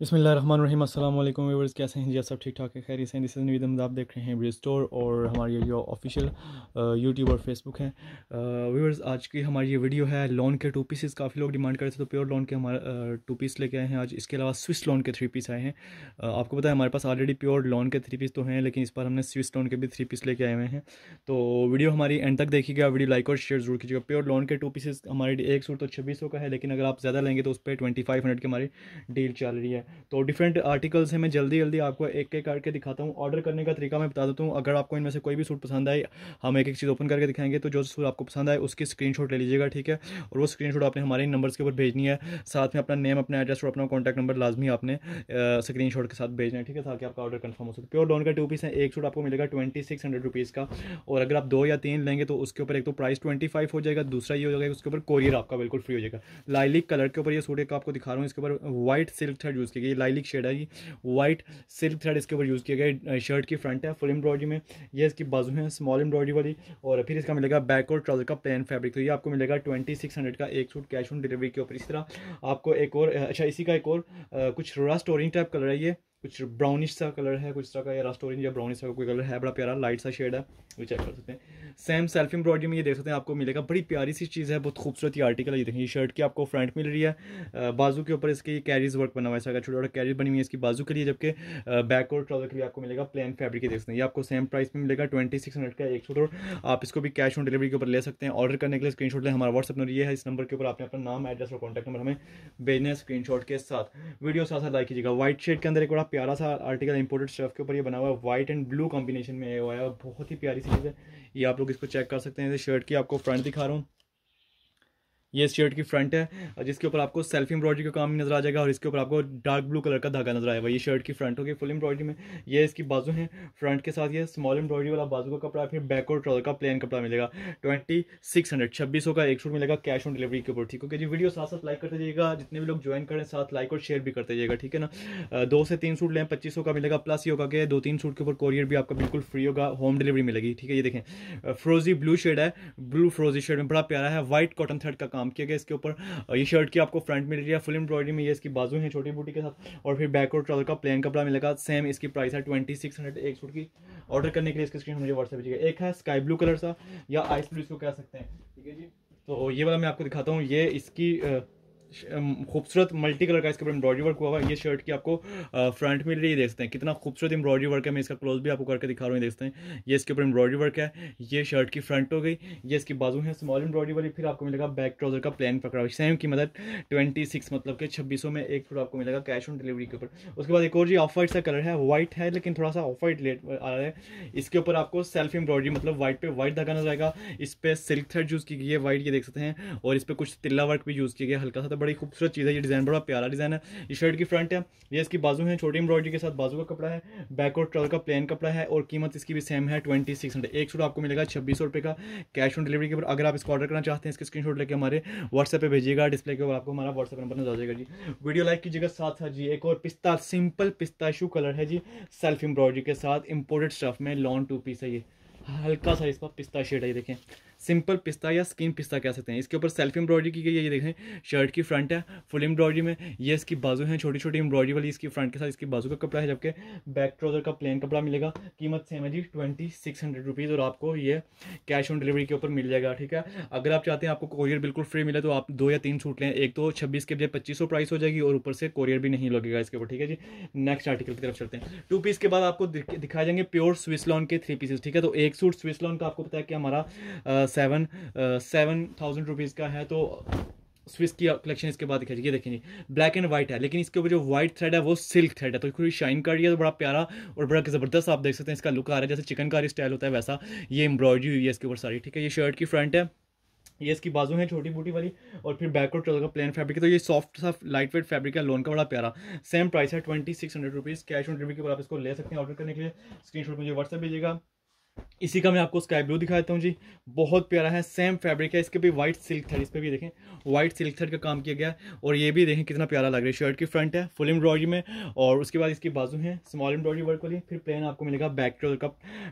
बसमिलीम अल्लाम व्यूवर्स कैसे हैं जी आप सब ठीक ठाक है खैर से दिस नवीद अहमद आप देख रहे हैं ब्रिज स्टोर और हमारी जो ऑफिशियल यूट्यूब और फेसबुक है व्यूवर्स आज की हमारी ये वीडियो है लॉन के टू पीसेस काफ़ी लोग डिमांड कर रहे थे तो प्योर लोन के हमारे टू पीस लेके आए हैं आज इसके अलावा स्विस लोन के थ्री पीस आए हैं आपको पता है हमारे पास ऑलरेडी प्योर लोन के थ्री पीस तो हैं लेकिन इस बार हमने स्विस लोन के भी थ्री पीस लेके आए हुए हैं तो वीडियो हमारी एंड तक देखिएगा वीडियो लाइक और शेयर जरूर कीजिएगा प्योर लोन के टू पीसेस हमारे एक सूट तो छब्बीस का है लेकिन अगर आप ज़्यादा लेंगे तो उस पर ट्वेंटी फाइव हंड्रेड की हमारी डील चल रही है तो डिफरेंट आर्टिकल्स हैं मैं जल्दी जल्दी आपको एक एक करके दिखाता हूँ ऑर्डर करने का तरीका मैं बता देता हूँ अगर आपको इनमें से कोई भी सूट पसंद आए हम एक एक चीज़ ओपन करके दिखाएंगे तो जो सूट आपको पसंद आए उसकी स्क्रीन ले लीजिएगा ठीक है और वो स्क्रीन आपने हमारे नंबर्स के ऊपर भेजनी है साथ में अपना नेम अपना एड्रेस और अपना कॉन्टैक्ट नंबर लाजमी आपने स्क्रीन के साथ भेजना है ठीक है ताकि आपका ऑर्डर कन्फर्म हो सके प्योर डॉन का टू पीस है एक सूट आपको मिलेगा ट्वेंटी सिक्स हंड्रेड रुपीज़ का और अगर आप दो या तीन लेंगे तो उसके ऊपर एक तो प्राइस ट्वेंटी फाइव हो जाएगा दूसरा ये हो जाएगा उसके ऊपर कोरियर आपका बिल्कुल फ्री हो जाएगा लाइलिक कलर के ऊपर ये सूट एक आपको दिखा रहा हूँ इसके ऊपर व्हाइट सिल्क थर्ड यूज़ किया गया ये लाइलिक शेड है ये वाइट सिल्क थ्रेड इसके ऊपर यूज़ किया गया शर्ट की फ्रंट है फुल एम्ब्रॉयडरी में ये इसकी बाजू है स्मॉल एम्ब्रॉयडरी वाली और फिर इसका मिलेगा बैक और ट्राउजर का प्लेन फैब्रिक तो ये आपको मिलेगा ट्वेंटी सिक्स हंड्रेड का एक सूट कैश ऑन डिलीवरी के ऊपर इस तरह आपको एक और अच्छा इसी का एक और कुछ रोरा स्टोरिंग टाइप कलर है ये कुछ ब्राउनिश सा कलर है कुछ तरह का या रस्टोरेंट या ब्राउनिश सा कोई कलर है बड़ा प्यारा लाइट सा शेड है वो चेक कर सकते हैं सेम सेल्फ एम्ब्रॉयडरी में ये देख सकते हैं आपको मिलेगा बड़ी प्यारी सी चीज़ है बहुत खूबसूरत ये आर्टिकल है ये देखें ये शर्ट की आपको फ्रंट मिल रही है बाजू के ऊपर इसकी कैरीज वर्क बना हुआ है इसका छोटा छोटा कैरीज बनी हुई है इसकी बाजू के लिए जबकि बैक और ट्राउजर के लिए आपको मिलेगा प्लेन फैब्रिक ये देख सकते हैं ये आपको सेम प्राइस में मिलेगा ट्वेंटी सिक्स हंड्रेड का एक छोटो आप इसको भी कैश ऑन डिलीवरी के ऊपर ले सकते हैं ऑर्डर करने के लिए स्क्रीन लें हमारा व्हाट्सअप नंबर ये है इस नंबर के ऊपर आपने अपना नाम एड्रेस और कॉन्टैक्ट नंबर हमें भेजना है स्क्रीन के साथ वीडियो साथ लाइक कीजिएगा व्हाइट शेड के अंदर एक बड़ा प्यारा सा आर्टिकल इम्पोर्टेड स्टफ के ऊपर ये बना हुआ है वाइट एंड ब्लू कॉम्बिनेशन में हुआ है बहुत ही प्यारी चीज़ है ये आप लोग इसको चेक कर सकते हैं शर्ट की आपको फ्रंट दिखा रहा हूँ ये शर्ट की फ्रंट है जिसके ऊपर आपको सेल्फ एम्ब्रॉयडरी का काम नजर आ जाएगा और इसके ऊपर आपको डार्क ब्लू कलर का धागा नजर आएगा ये शर्ट की फ्रंट होगी फुल एम्ब्रॉयडरी में ये इसकी बाजू है फ्रंट के साथ ये स्मॉल एम्ब्रॉयडरी वाला बाजू का कपड़ा फिर बैक और ट्रॉल का प्लेन कपड़ा मिलेगा ट्वेंटी सिक्स हंड्रेड छब्बीस होगा एक शूट मिलेगा कैश ऑन डिलीवरी के ऊपर ठीक है जी वीडियो साथ साथ लाइक करते जाइएगा जितने भी लोग ज्वाइन करें साथ लाइक और शेयर भी करते जाइएगा ठीक है ना दो से तीन सूट लें पच्चीस का मिलेगा प्लस ये होगा कि दो तीन सूट के ऊपर कोरियर भी आपका बिल्कुल फ्री होगा होम डिलीवरी मिलेगी ठीक है ये देखें फ्रोजी ब्लू शेड है ब्लू फ्रोजी शेड में बड़ा प्यारा है व्हाइट कॉटन थर्ड का काम काम किया गया इसके ऊपर ये शर्ट की आपको फ्रंट मिल रही है फुल एम्ब्रॉयडरी में ये इसकी बाजू है छोटी बूटी के साथ और फिर बैक और ट्रॉल का प्लेन कपड़ा मिलेगा सेम इसकी प्राइस है ट्वेंटी सिक्स हंड्रेड एक सूट की ऑर्डर करने के लिए इसकी स्क्रीन मुझे व्हाट्सएप भेजिएगा एक है स्काई ब्लू कलर सा या आइस ब्लू इसको कह सकते हैं ठीक है जी तो ये वाला मैं आपको दिखाता हूँ ये इसकी खूबसूरत मल्टी कलर का इसके ऊपर एम्ब्रॉयडरी वर्क हुआ हुआ है ये शर्ट की आपको फ्रंट में ये देख हैं कितना खूबसूरत एम्ब्रॉयडरी वर्क है मैं इसका क्लोज भी आपको करके दिखा रहा हूँ देखते हैं ये इसके ऊपर एम्ब्रॉयडरी वर्क है ये शर्ट की फ्रंट हो गई ये इसकी बाजू है स्मॉल एम्ब्रॉयडरी वाली फिर आपको मिलेगा बैक ट्राउजर का प्लान पकड़ा हुआ सेम की मदद ट्वेंटी सिक्स मतलब के छब्बीसों में एक फिर आपको मिलेगा कैश ऑन डिलीवरी के ऊपर उसके बाद एक और जी ऑफ वाइट सा कलर है वाइट है लेकिन थोड़ा सा ऑफ वाइट लेट आ रहा है इसके ऊपर आपको सेल्फ एम्ब्रॉयडरी मतलब व्हाइट पे व्हाइट धागा नजर आएगा इस पर सिल्क थ्रेड यूज़ की गई है व्हाइट ये देख सकते हैं और इस पर कुछ तिल्ला वर्क भी यूज़ किया गया हल्का सा तो मतलब बड़ी खूबसूरत चीज़ है ये डिज़ाइन बड़ा प्यारा डिज़ाइन है ये शर्ट की फ्रंट है ये इसकी बाजू है छोटी एम्ब्रॉयडरी के साथ बाजू का कपड़ा है बैक और ट्रल का प्लेन कपड़ा है और कीमत इसकी भी सेम है ट्वेंटी सिक्स हंड्रेड एक सूट आपको मिलेगा छब्बीस सौ रुपये का कैश ऑन डिलीवरी के ऊपर अगर आप इसको ऑर्डर करना चाहते हैं इसके स्क्रीन लेके हमारे व्हाट्सएप पर भेजिएगा डिस्प्ले के ऊपर आपको हमारा व्हाट्सएप नंबर नजर आ जाएगा जी वीडियो लाइक कीजिएगा साथ साथ जी एक और पिस्ता सिंपल पिस्ता शू कलर है जी सेल्फ एम्ब्रॉयडरी के साथ इंपोर्टेड स्टफ में लॉन्ग टू पीस है ये हल्का सा इसका पिस्ता शेड है देखें सिंपल पिस्ता या स्किन पिस्ता कह सकते हैं इसके ऊपर सेल्फ एम्ब्रॉयडरी की गई है ये देखें शर्ट की फ्रंट है फुल एम्ब्रॉयडरी में ये इसकी बाजू है छोटी छोटी एम्ब्रॉयडरी वाली इसकी फ्रंट के साथ इसकी बाजू का कपड़ा है जबकि बैक ट्राउजर का प्लेन कपड़ा मिलेगा कीमत सेम है जी ट्वेंटी सिक्स हंड्रेड रुपीज़ और आपको ये कैश ऑन डिलीवरी के ऊपर मिल जाएगा ठीक है अगर आप चाहते हैं आपको कोरियर बिल्कुल फ्री मिले तो आप दो या तीन सूट लें एक तो छब्बीस के बजाय पच्चीस प्राइस हो जाएगी और ऊपर से कोरियर भी नहीं लगेगा इसके ऊपर ठीक है जी नेक्स्ट आर्टिकल की तरफ चलते हैं टू पीस के बाद आपको दिखाए जाएंगे प्योर स्विस लॉन के थ्री पीसेज ठीक है तो एक सूट स्विस लॉन का आपको पता है कि हमारा सेवन सेवन थाउजेंड रुपीज़ का है तो स्विस की कलेक्शन इसके बाद दिखाई ये देखेंगे ब्लैक एंड व्हाइट है लेकिन इसके ऊपर जो व्हाइट थ्रेड है वो सिल्क थ्रेड है तो थोड़ी शाइन कर रही है तो बड़ा प्यारा और बड़ा ज़बरदस्त आप देख सकते हैं इसका लुक आ रहा है जैसे चिकनकारी स्टाइल होता है वैसा ये एम्ब्रॉयडरी हुई है इसके ऊपर सारी ठीक है ये शर्ट की फ्रंट है ये इसकी बाजू है छोटी बूटी वाली और फिर बैक और ट्रोजर का प्लेन फैब्रिक है तो ये सॉफ्ट सा लाइट वेट फैब्रिक है लोन का बड़ा प्यारा सेम प्राइस है twenty six hundred rupees cash on delivery के ऊपर आप इसको ले सकते हैं ऑर्डर करने के लिए स्क्रीन शॉट मुझे व्हाट्सएप भेजिएगा इसी का मैं आपको स्काई ब्लू दिखाता हूँ जी बहुत प्यारा है सेम फैब्रिक है इसके भी वाइट सिल्क थर्ड इस पर भी देखें वाइट सिल्क थर्ड का काम किया गया है और ये भी देखें कितना प्यारा लग रहा है शर्ट की फ्रंट है फुल एम्ब्रॉयडरी में और उसके बाद इसकी बाजू है स्मॉल एम्ब्रॉयडरी वर्क वाली फिर प्लेन आपको मिलेगा बैक ट्रोल का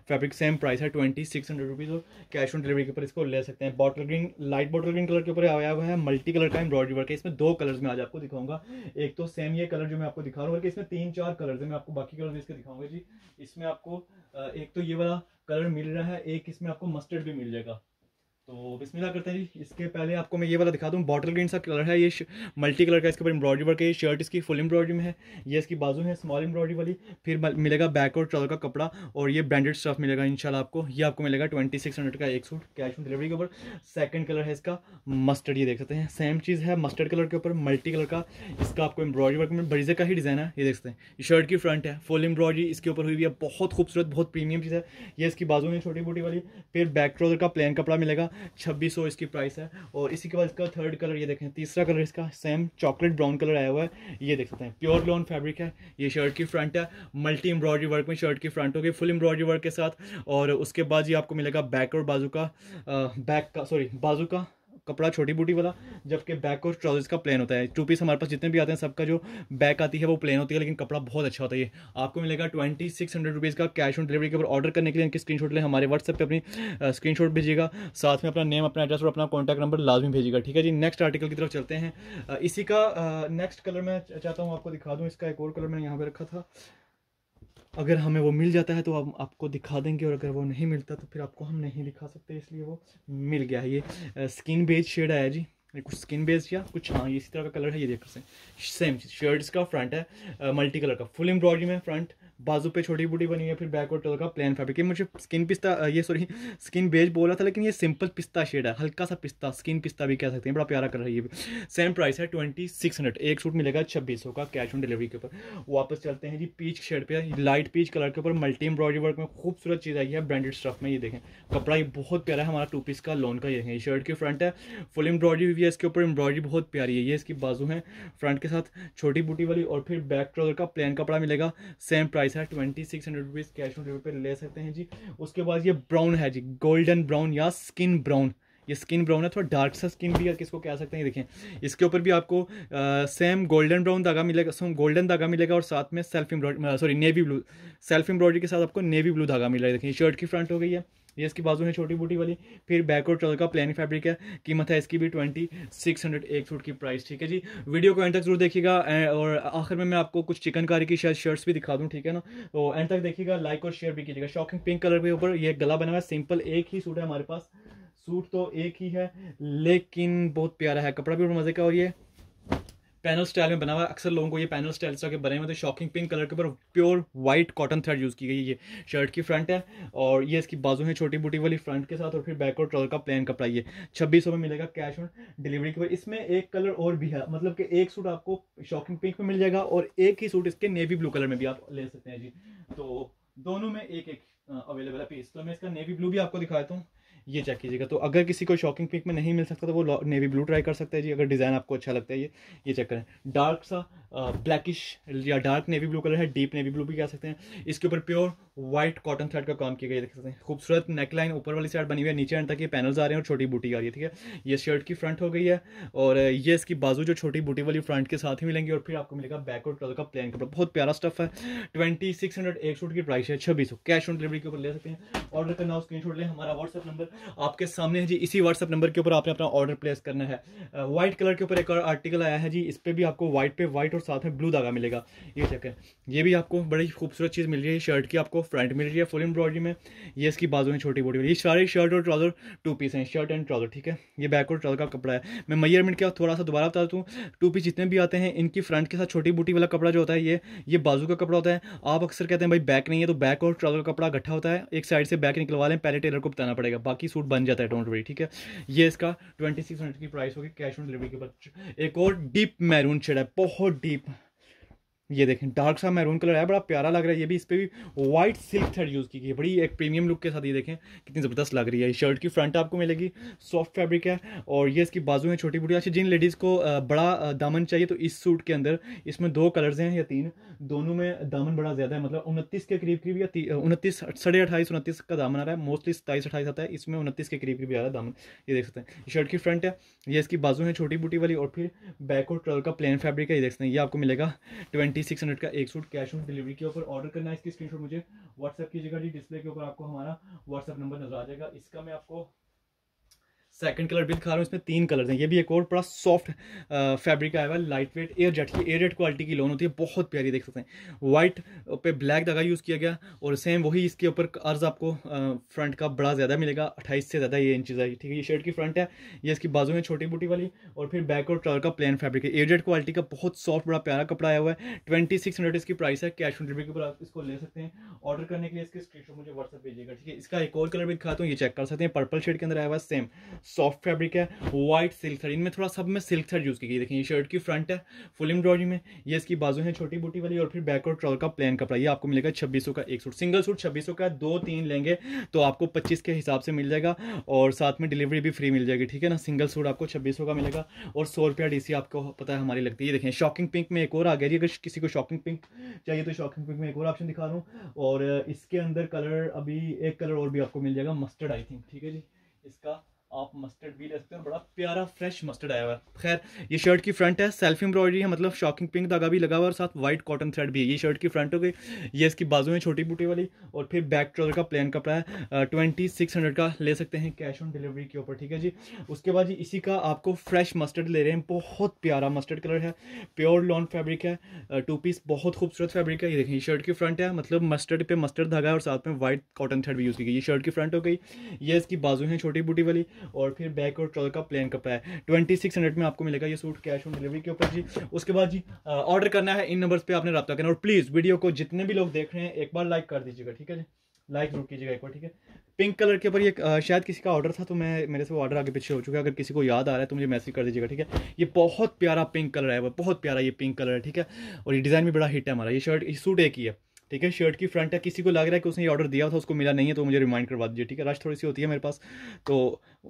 फैब्रिक सेम प्राइस है ट्वेंटी सिक्स हंड्रेड रुपीज़ और कैश ऑन डिलीवरी के ऊपर इसको ले सकते हैं bottle green light bottle green colour के ऊपर आया हुआ है मल्टी कलर का एम्ब्रॉयडरी वर्क है इसमें दो कलर में आज आपको दिखाऊंगा एक तो सेम ये कलर जो मैं आपको दिखा रहा हूँ बल्कि इसमें तीन चार कलर है मैं आपको बाकी कलर इसके दिखाऊंगा जी इसमें आपको एक तो ये वाला कलर मिल रहा है एक इसमें आपको मस्टर्ड भी मिल जाएगा तो बिस्मिल्लाह करते हैं जी इसके पहले आपको मैं ये वाला दिखा दूँ बॉटल ग्रीन सा कलर है ये मल्टी कलर का इसके ऊपर एम्ब्रॉयडरी वर्क है ये शर्ट इसकी फुल एम्ब्रॉयडरी में है ये इसकी बाजू है स्मॉल एम्ब्रॉयडरी वाली फिर मिलेगा बैक और ट्रॉल का कपड़ा और ये ब्रांडेड स्टफ मिलेगा इंशाल्लाह आपको ये आपको मिलेगा ट्वेंटी सिक्स हंड्रेड का एक सूट कैश ऑन डिलीवरी के ऊपर सेकंड कलर है इसका मस्टर्ड ये देख सकते हैं सेम चीज़ है मस्टर्ड कलर के ऊपर मल्टी कलर का इसका आपको एम्ब्रॉयडरी वर्क में बरीजे का ही डिज़ाइन है ये देख सकते हैं शर्ट की फ्रंट है फुल एम्ब्रॉयडरी इसके ऊपर हुई भी है बहुत खूबसूरत बहुत प्रीमियम चीज़ है ये इसकी बाजू है छोटी मोटी वाली फिर बैक ट्रोजर का प्लेन कपड़ा मिलेगा छब्बीस सौ इसकी प्राइस है और इसी के बाद इसका थर्ड कलर ये देखें तीसरा कलर इसका सेम चॉकलेट ब्राउन कलर आया हुआ है ये देख सकते हैं प्योर लॉन फैब्रिक है ये शर्ट की फ्रंट है मल्टी एम्ब्रॉयडरी वर्क में शर्ट की फ्रंट होगी फुल एम्ब्रॉयडरी वर्क के साथ और उसके बाद ये आपको मिलेगा बैक और बाजू का बैक का सॉरी बाजू का कपड़ा छोटी बूटी वाला जबकि बैक और ट्राउजर्स का प्लेन होता है टू पीस हमारे पास जितने भी आते हैं सबका जो बैक आती है वो प्लेन होती है लेकिन कपड़ा बहुत अच्छा होता है आपको मिलेगा ट्वेंटी सिक्स हंड्रेड रुपीज़ का कैश ऑन डिलीवरी के ऊपर ऑर्डर करने के लिए इनकी स्क्रीन लें हमारे व्हाट्सएप पर अपनी स्क्रीन शॉट भेजिएगा साथ में अपना नेम अपना एड्रेस और अपना कॉन्टैक्ट नंबर लाजमी भेजिएगा ठीक है जी नेक्स्ट आर्टिकल की तरफ चलते हैं इसी का नेक्स्ट कलर मैं चाहता हूँ आपको दिखा दूँ इसका एक और कलर मैंने यहाँ पर रखा था अगर हमें वो मिल जाता है तो हम आप, आपको दिखा देंगे और अगर वो नहीं मिलता तो फिर आपको हम नहीं दिखा सकते इसलिए वो मिल गया है ये स्किन बेज शेड आया जी कुछ स्किन बेस या कुछ हाँ ये इसी तरह का कलर है ये देख सकते हैं सेम चीज़ शर्ट इसका फ्रंट है मल्टी कलर का फुल एम्ब्रॉयडरी में फ्रंट बाजू पे छोटी बूटी बनी है फिर बैक और टोल का प्लेन फैब्रिक है मुझे स्किन पिस्ता ये सॉरी स्किन बेज बोल रहा था लेकिन ये सिंपल पिस्ता शेड है हल्का सा पिस्ता स्किन पिस्ता भी कह सकते हैं बड़ा प्यारा कर रहा है ये सेम प्राइस है ट्वेंटी सिक्स हंड्रेड एक सूट मिलेगा छब्बीस सौ का कैश ऑन डिलीवरी के ऊपर वापस चलते हैं जी पीच शेड पे लाइट पीच कलर के ऊपर मल्टी एम्ब्रॉयडरी वर्क में खूबसूरत चीज़ आई है ब्रांडेड स्टफ में ये देखें कपड़ा ये बहुत प्यारा है हमारा टू पीस का लॉन का ये देखें ये शर्ट की फ्रंट है फुल एम्ब्रॉयडरी भी है इसके ऊपर एम्ब्रॉयडरी बहुत प्यारी है ये इसकी बाजू है फ्रंट के साथ छोटी बूटी वाली और फिर बैक ट्राउजर का प्लेन कपड़ा मिलेगा सेम प्राइस प्राइस है twenty six hundred rupees cash on delivery पे ले सकते हैं जी उसके बाद ये ब्राउन है जी गोल्डन ब्राउन या स्किन ब्राउन ये स्किन ब्राउन है थोड़ा डार्क सा स्किन भी है किसको कह सकते हैं देखें इसके ऊपर भी आपको आ, सेम गोल्डन ब्राउन धागा मिलेगा सेम गोल्डन धागा मिलेगा और साथ में self embroidery sorry navy blue self embroidery के साथ आपको नेवी ब्लू धागा मिलेगा देखें शर्ट की फ्रंट हो गई है ये इसकी बाजू है छोटी बूटी वाली फिर बैकवर्ड ट्राउजर का प्लेन फैब्रिक है कीमत है इसकी भी ट्वेंटी सिक्स हंड्रेड एक सूट की प्राइस ठीक है जी वीडियो को एंड तक जरूर देखिएगा और आखिर में मैं आपको कुछ चिकनकारी की शायद शर्ट्स भी दिखा दूँ ठीक है ना तो एंड तक देखिएगा लाइक और शेयर भी कीजिएगा शॉकिंग पिंक कलर के ऊपर ये गला बना हुआ है सिंपल एक ही सूट है हमारे पास सूट तो एक ही है लेकिन बहुत प्यारा है कपड़ा भी मज़े का और ये पैनल स्टाइल में बना हुआ अक्सर लोगों को ये पैनल स्टाइल के बने हुए तो शॉकिंग पिंक कलर के ऊपर pure white cotton thread use की गई ये शर्ट की फ्रंट है और ये इसकी बाजू है छोटी बूटी वाली फ्रंट के साथ और फिर बैक और ट्रॉल का प्लेन कपड़ा ये छब्बीस में मिलेगा कैश ऑन डिलीवरी के ऊपर इसमें एक कलर और भी है मतलब कि एक सूट आपको शॉकिंग पिंक में मिल जाएगा और एक ही सूट इसके नेवी ब्लू कलर में भी आप ले सकते हैं जी तो दोनों में एक एक अवेलेबल है पीस तो मैं इसका नेवी ब्लू भी आपको दिखाता हूँ ये चेक कीजिएगा तो अगर किसी को शॉकिंग पिंक में नहीं मिल सकता तो वो नेवी ब्लू ट्राई कर सकता है जी अगर डिज़ाइन आपको अच्छा लगता है ये ये चेक करें डार्क सा ब्लैकिश या डार्क नेवी ब्लू कलर है डीप नेवी ब्लू भी कह सकते हैं इसके ऊपर प्योर व्हाइट कॉटन थ्रेड का काम किया गया देख सकते हैं खूबसूरत नेकलाइन ऊपर वाली साइड बनी हुई है नीचे एंड तक ये पैनल्स आ रहे हैं और छोटी बूटी आ रही है ठीक है ये शर्ट की फ्रंट हो गई है और ये इसकी बाजू जो छोटी बूटी वाली फ्रंट के साथ ही मिलेंगी और फिर आपको मिलेगा बैक और का प्लेन कपड़ा बहुत प्यारा स्टफ है ट्वेंटी सिक्स हंड्रेड एक सूट की प्राइस है छब्बीस सौ कैश ऑन डिलीवरी के ऊपर ले सकते हैं ऑर्डर करना स्क्रीन छोड़ लें हमारा व्हाट्सअप नंबर आपके सामने है जी इसी व्हाट्सअप नंबर के ऊपर आपने अपना ऑर्डर प्लेस करना है व्हाइट कलर के ऊपर एक और आर्टिकल आया है जी इस पर भी आपको व्हाइट पे व्हाइट और साथ में ब्लू धागा मिलेगा ये चेक है ये भी आपको बड़ी खूबसूरत चीज़ मिल रही है शर्ट की आपको फ्रंट में लीजिए फुल एम्ब्रॉयडरी में ये इसकी बाजू में छोटी बोटी वाली ये सारी शर्ट और ट्राउजर टू पीस हैं शर्ट एंड ट्राउजर ठीक है ये बैक और ट्राउजर का कपड़ा है मैं मैयरमेंट का थोड़ा सा दोबारा बता दूँ टू पीस जितने भी आते हैं इनकी फ्रंट के साथ छोटी बूटी वाला कपड़ा जो होता है ये ये बाजू का कपड़ा होता है आप अक्सर कहते हैं भाई बैक नहीं है तो बैक और ट्राउजर का कपड़ा इकट्ठा होता है एक साइड से बैक निकलवा लें पहले टेलर को बताना पड़ेगा बाकी सूट बन जाता है डोंट वरी ठीक है ये इसका ट्वेंटी सिक्स हंड्रेड की प्राइस होगी कैश ऑन डिलीवरी के बच्चे एक और डीप मैरून शेड है बहुत डीप ये देखें डार्क सा मैरून कलर है बड़ा प्यारा लग रहा है ये भी इस पर भी वाइट सिल्क थ्रेड यूज़ की गई है बड़ी एक प्रीमियम लुक के साथ ये देखें कितनी ज़बरदस्त लग रही है शर्ट की फ्रंट आपको मिलेगी सॉफ्ट फैब्रिक है और ये इसकी बाजू है छोटी बूटी अच्छा जिन लेडीज़ को बड़ा दामन चाहिए तो इस सूट के अंदर इसमें दो कलर्स हैं या तीन दोनों में दामन बड़ा ज़्यादा है मतलब उनतीस के करीब करीब या उनतीस साढ़े अट्ठाईस उनतीस का दामन आ रहा है मोस्टली सताईस अठाईस आता है इसमें उनतीस के करीब करीब आ रहा है दामन ये देख सकते हैं शर्ट की फ्रंट है ये इसकी बाजू है छोटी बूटी वाली और फिर बैक और ट्रल का प्लेन फैब्रिक है ये देख सकते हैं ये आपको मिलेगा ट्वेंटी नाइन्टी सिक्स हंड्रेड का एक सूट कैश ऑन डिलीवरी के ऊपर ऑर्डर करना है इसकी स्क्रीनशॉट मुझे व्हाट्सअप कीजिएगा जी डिस्प्ले के ऊपर आपको हमारा व्हाट्सअप नंबर नजर आ जाएगा इसका मैं आपको सेकंड कलर भी दिखा रहा हूँ इसमें तीन कलर हैं ये भी एक और बड़ा सॉफ्ट फैब्रिक आया हुआ है लाइट वेट एयर जेट की एयर जेट क्वालिटी की लोन होती है बहुत प्यारी देख सकते हैं वाइट पे ब्लैक दगा यूज़ किया गया और सेम वही इसके ऊपर अर्ज आपको फ्रंट का बड़ा ज़्यादा मिलेगा अट्ठाईस से ज़्यादा ये इंचज़ है ठीक है ये शर्ट की फ्रंट है ये इसकी बाजू में छोटी बूटी वाली और फिर बैक और ट्राउर का प्लेन फैब्रिक है एयर जेट क्वालिटी का बहुत सॉफ्ट बड़ा प्यारा कपड़ा आया हुआ है ट्वेंटी सिक्स हंड्रेड इसकी प्राइस है कैश ऑन डिलीवरी के ऊपर आप इसको ले सकते हैं ऑर्डर करने के लिए इसके स्क्रीन मुझे व्हाट्सअप भेजिएगा ठीक है इसका एक और कलर भी दिखाता हूँ ये चेक कर सकते हैं पर्पल शेड के अंदर आया हुआ सेम सॉफ्ट फैब्रिक है वाइट सिल्क थर्ड इनमें थोड़ा सब में सिल्क थर्ड यूज़ की गई देखिए शर्ट की फ्रंट है फुल एम्ब्रॉयडरी में ये इसकी बाजू है छोटी बूटी वाली और फिर बैक और ट्रॉल का प्लेन कपड़ा ये आपको मिलेगा छब्बीस का एक सूट सिंगल सूट छब्बीस का दो तीन लेंगे तो आपको पच्चीस के हिसाब से मिल जाएगा और साथ में डिलीवरी भी फ्री मिल जाएगी ठीक है ना सिंगल सूट आपको छब्बीस का मिलेगा और सौ रुपया डी आपको पता है हमारी लगती है देखें शॉकिंग पिंक में एक और आ गया अगर किसी को शॉकिंग पिंक चाहिए तो शॉकिंग पिंक में एक और ऑप्शन दिखा रहा हूँ और इसके अंदर कलर अभी एक कलर और भी आपको मिल जाएगा मस्टर्ड आई थिंक ठीक है जी इसका आप मस्टर्ड भी ले सकते हो बड़ा प्यारा फ्रेश मस्टर्ड आया हुआ है खैर ये शर्ट की फ्रंट है सेल्फ एम्ब्रॉयडरी है मतलब शॉकिंग पिंक धागा भी लगा हुआ और साथ वाइट कॉटन थ्रेड भी है ये शर्ट की फ्रंट हो गई ये इसकी बाजू में छोटी बूटी वाली और फिर बैक ट्रॉलर का प्लेन कपड़ा है ट्वेंटी सिक्स हंड्रेड का ले सकते हैं कैश ऑन डिलीवरी के ऊपर ठीक है जी उसके बाद जी इसी का आपको फ्रेश मस्टर्ड ले रहे हैं बहुत प्यारा मस्टर्ड कलर है प्योर लॉन फैब्रिक है टू पीस बहुत खूबसूरत फैब्रिक है ये देखें ये शर्ट की फ्रंट है मतलब मस्टर्ड पे मस्टर्ड धागा है और साथ में वाइट कॉटन थ्रेड भी यूज़ की गई ये शर्ट की फ्रंट हो गई ये इसकी बाजू है छोटी बूटी वाली और फिर बैक और ट्रॉल का प्लान कपड़ा है ट्वेंटी सिक्स हंड्रेड में आपको मिलेगा ये सूट कैश ऑन डिलीवरी के ऊपर जी उसके बाद जी ऑर्डर करना है इन नंबर्स पर आपने रब्ता करना और प्लीज़ वीडियो को जितने भी लोग देख रहे हैं एक बार लाइक कर दीजिएगा ठीक है जी लाइक जरूर कीजिएगा एक बार ठीक है पिंक कलर के ऊपर ये शायद किसी का ऑर्डर था तो मैं मेरे से वो ऑर्डर आगे पीछे हो चुका है अगर किसी को याद आ रहा है तो मुझे मैसेज कर दीजिएगा ठीक है ये बहुत प्यारा पिंक कलर है वो बहुत प्यारा ये पिंक कलर है ठीक है और ये डिज़ाइन भी बड़ा हिट है हमारा ये शर्ट ये सूट एक ही है ठीक है शर्ट की फ्रंट है किसी को लग रहा है कि उसने ये ऑर्डर दिया था उसको मिला नहीं है तो मुझे रिमाइंड करवा दीजिए ठीक है रश थोड़ी सी होती है मेरे पास तो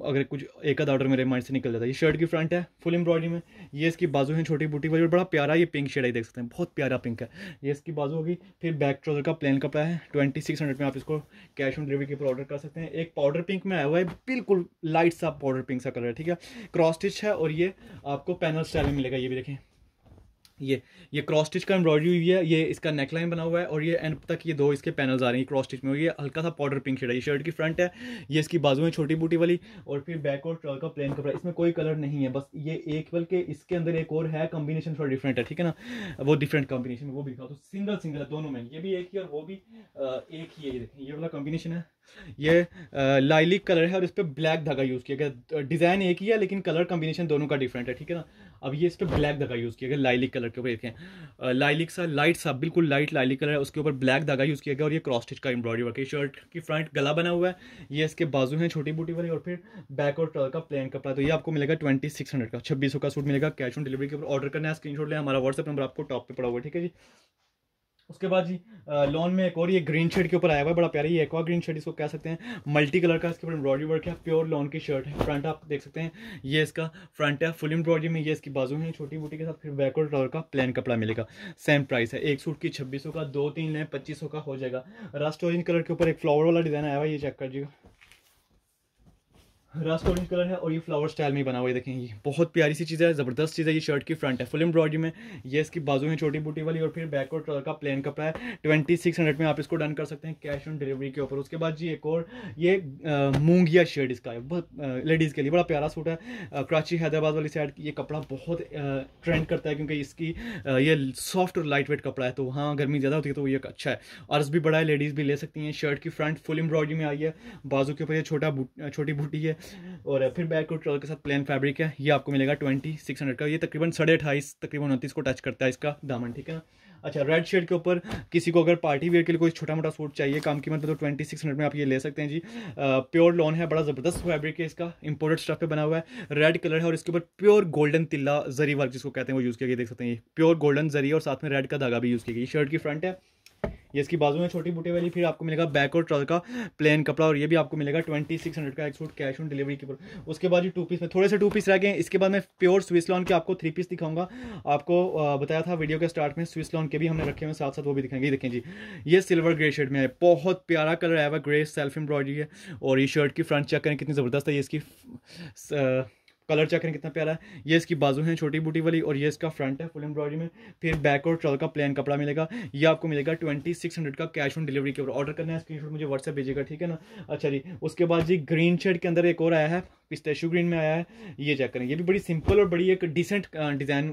अगर कुछ एक आध ऑर्डर मेरे माइंड से निकल जाता है ये शर्ट की फ्रंट है फुल एम्ब्रॉयडरी में ये इसकी बाजू है छोटी बूटी वाली बड़ा प्यारा ये पिंक शेड है देख सकते हैं बहुत प्यारा पिंक है ये इसकी बाजू होगी फिर बैक ट्रोजर का प्लेन कपड़ा है ट्वेंटी सिक्स हंड्रेड में आप इसको कैश ऑन डिलीवरी के ऊपर ऑर्डर कर सकते हैं एक पाउडर पिंक में आया हुआ है बिल्कुल लाइट सा पाउडर पिंक सा कलर है ठीक है क्रॉस स्टिच है और ये आपको पैनल स्टाइल में मिलेगा ये भी देखें ये ये क्रॉस स्टिच का एम्ब्रॉयडरी हुई है ये इसका नेकलाइन बना हुआ है और ये एंड तक ये दो इसके पैनल्स आ रहे हैं क्रॉस स्टिच में ये हल्का सा पाउडर पिंक शेड है ये शर्ट की फ्रंट है ये इसकी बाजू है छोटी बूटी वाली और फिर बैक और ट्रॉल का प्लेन कपड़ा इसमें कोई कलर नहीं है बस ये एक बल्कि इसके अंदर एक और है कॉम्बिनेशन थोड़ा डिफरेंट है ठीक है ना वो डिफरेंट कॉम्बिनेशन वो भी दिखाओ तो सिंगल सिंगल है दोनों में ये भी एक ही और वो भी एक ही है ये देखें ये वाला कॉम्बिनेशन है ये लाइलिक कलर है और इस पर ब्लैक धागा यूज़ किया गया डिज़ाइन एक ही है लेकिन कलर कम्बिनेशन दोनों का डिफरेंट है ठीक है ना अब ये इस पर ब्लैक धागा यूज़ किया गया लाइलिक कलर के ऊपर देखें लाइलिक सा लाइट सा बिल्कुल लाइट लाइलिक कलर है उसके ऊपर ब्लैक धागा यूज़ किया गया और ये क्रॉस स्टिच का एम्ब्रॉयडरी वर्क है शर्ट की फ्रंट गला बना हुआ है ये इसके बाजू हैं छोटी बूटी वाली और फिर बैक और ट्रल का प्लेन कपड़ा तो ये आपको मिलेगा ट्वेंटी सिक्स हंड्रेड का छब्बीस का सूट मिलेगा कैश ऑन डिलीवरी के ऊपर ऑर्डर करना है स्क्रीन लें हमारा व्हाट्सअप नंबर आपको टॉप पर पड़ा हुआ है ठीक है जी उसके बाद जी लॉन में एक और ये ग्रीन शेड के ऊपर आया हुआ है बड़ा प्यारा ये एक्वा ग्रीन शेड इसको कह सकते हैं मल्टी कलर का इसके ऊपर एम्ब्रॉयडरी वर्क है प्योर लॉन की शर्ट है फ्रंट आप देख सकते हैं ये इसका फ्रंट है फुल एम्ब्रॉयडरी में ये इसकी बाजू है छोटी बूटी के साथ फिर बैकवर्ड कलर का प्लेन कपड़ा मिलेगा सेम प्राइस है एक सूट की छब्बीस का दो तीन लें पच्चीस का हो जाएगा रस्ट ऑरेंज कलर के ऊपर एक फ्लावर वाला डिज़ाइन आया हुआ है ये चेक कर दीजिएगा रास्ट ऑरेंज कलर है और ये फ्लावर स्टाइल में बना हुआ है देखें ये बहुत प्यारी सी चीज़ है ज़बरदस्त चीज़ है ये शर्ट की फ्रंट है फुल एम्ब्रॉडरी में ये इसकी बाजू है छोटी बूटी वाली और फिर बैक और का प्लेन कपड़ा है ट्वेंटी सिक्स हंड्रेड में आप इसको डन कर सकते हैं कैश ऑन डिलीवरी के ऊपर उसके बाद जी एक और ये मूंगिया शर्ट इसका है बहुत लेडीज़ के लिए बड़ा प्यारा सूट है कराची हैदराबाद वाली साइड ये कपड़ा बहुत ट्रेंड करता है क्योंकि इसकी ये सॉफ्ट और लाइट वेट कपड़ा है तो वहाँ गर्मी ज़्यादा होती है तो ये अच्छा है अर्ज भी बड़ा है लेडीज़ भी ले सकती हैं शर्ट की फ्रंट फुल एम्ब्रॉयडरी में आई है बाजू के ऊपर ये छोटा छोटी बूटी है और फिर बैक और ट्रॉल के साथ प्लेन फैब्रिक है ये आपको मिलेगा ट्वेंटी सिक्स हंड्रेड का ये तकरीबन साढ़े अठाईस तकरीबन उनतीस को टच करता है इसका दामन ठीक है ना अच्छा रेड शेड के ऊपर किसी को अगर पार्टी वेयर के लिए कोई छोटा मोटा सूट चाहिए काम की मतलब ट्वेंटी सिक्स हंड्रेड में आप ये ले सकते हैं जी आ, प्योर लॉन है बड़ा ज़बरदस्त फैब्रिक है इसका इंपोर्टेड स्टफ पे बना हुआ है रेड कलर है और इसके ऊपर प्योर गोल्डन तिल्ला जरी वर्क जिसको कहते हैं वो यूज़ किया गया देख सकते हैं प्योर गोल्डन जरी और साथ में रेड का धागा भी यूज़ किया गया शर्ट की फ्रंट है ये इसकी बाजू में छोटी बूटी वाली फिर आपको मिलेगा बैक और ट्रल का प्लेन कपड़ा और ये भी आपको मिलेगा ट्वेंटी सिक्स हंड्रेड का एक सूट कैश ऑन डिलीवरी के ऊपर उसके बाद ये टू पीस में थोड़े से टू पीस रह गए इसके बाद मैं प्योर स्विस लॉन के आपको थ्री पीस दिखाऊंगा आपको बताया था वीडियो के स्टार्ट में स्विस लॉन के भी हमने रखे हुए साथ साथ वो भी दिखाएंगे देखें जी ये सिल्वर ग्रे शर्ट में है बहुत प्यारा कलर है ग्रे सेल्फ एम्ब्रॉयडरी है और ये शर्ट की फ्रंट चेक करें कितनी ज़बरदस्त है ये इसकी कलर चेक करें कितना प्यारा है ये इसकी बाजू है छोटी बूटी वाली और ये इसका फ्रंट है फुल एम्ब्रॉयडरी में फिर बैक और ट्रल का प्लेन कपड़ा मिलेगा ये आपको मिलेगा ट्वेंटी सिक्स हंड्रेड का कैश ऑन डिलीवरी के ऊपर ऑर्डर करना है स्क्रीन मुझे व्हाट्सएप भेजिएगा ठीक है ना अच्छा जी उसके बाद जी ग्रीन शेड के अंदर एक और आया है पिस्तेशू ग्रीन में आया है ये चेक करें ये भी बड़ी सिंपल और बड़ी एक डिसेंट डिज़ाइन